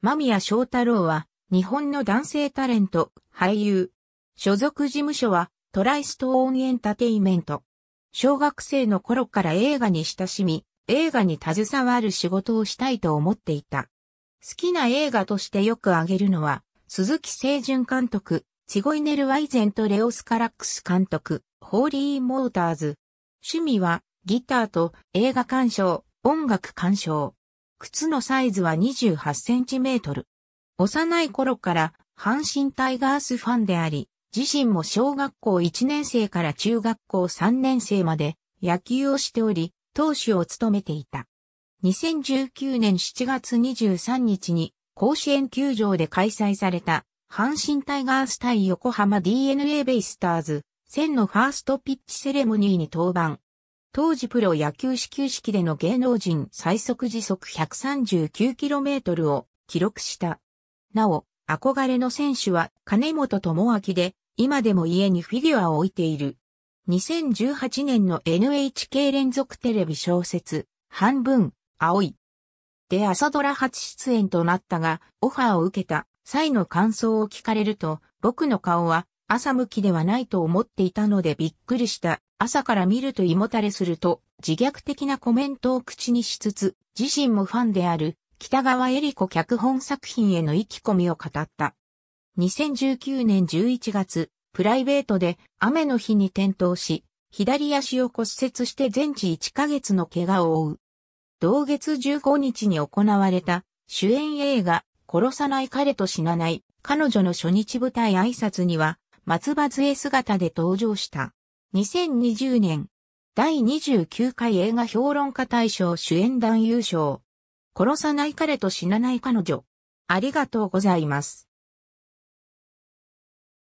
間宮祥太郎は、日本の男性タレント、俳優。所属事務所は、トライストーンエンタテイメント。小学生の頃から映画に親しみ、映画に携わる仕事をしたいと思っていた。好きな映画としてよく挙げるのは、鈴木清純監督、チゴイネル・ワイゼンとレオス・カラックス監督、ホーリー・モーターズ。趣味は、ギターと映画鑑賞、音楽鑑賞。靴のサイズは28センチメートル。幼い頃から阪神タイガースファンであり、自身も小学校1年生から中学校3年生まで野球をしており、投手を務めていた。2019年7月23日に甲子園球場で開催された阪神タイガース対横浜 DNA ベイスターズ戦のファーストピッチセレモニーに登板。当時プロ野球始球式での芸能人最速時速 139km を記録した。なお、憧れの選手は金本智明で、今でも家にフィギュアを置いている。2018年の NHK 連続テレビ小説、半分、青い。で朝ドラ初出演となったが、オファーを受けた際の感想を聞かれると、僕の顔は朝向きではないと思っていたのでびっくりした朝から見ると胃もたれすると自虐的なコメントを口にしつつ、自身もファンである北川恵理子脚本作品への意気込みを語った。2019年11月、プライベートで雨の日に転倒し、左足を骨折して全治1ヶ月の怪我を負う。同月15日に行われた主演映画殺さない彼と死なない彼女の初日舞台挨拶には松葉杖姿で登場した。2020年、第29回映画評論家大賞主演男優賞。殺さない彼と死なない彼女。ありがとうございます。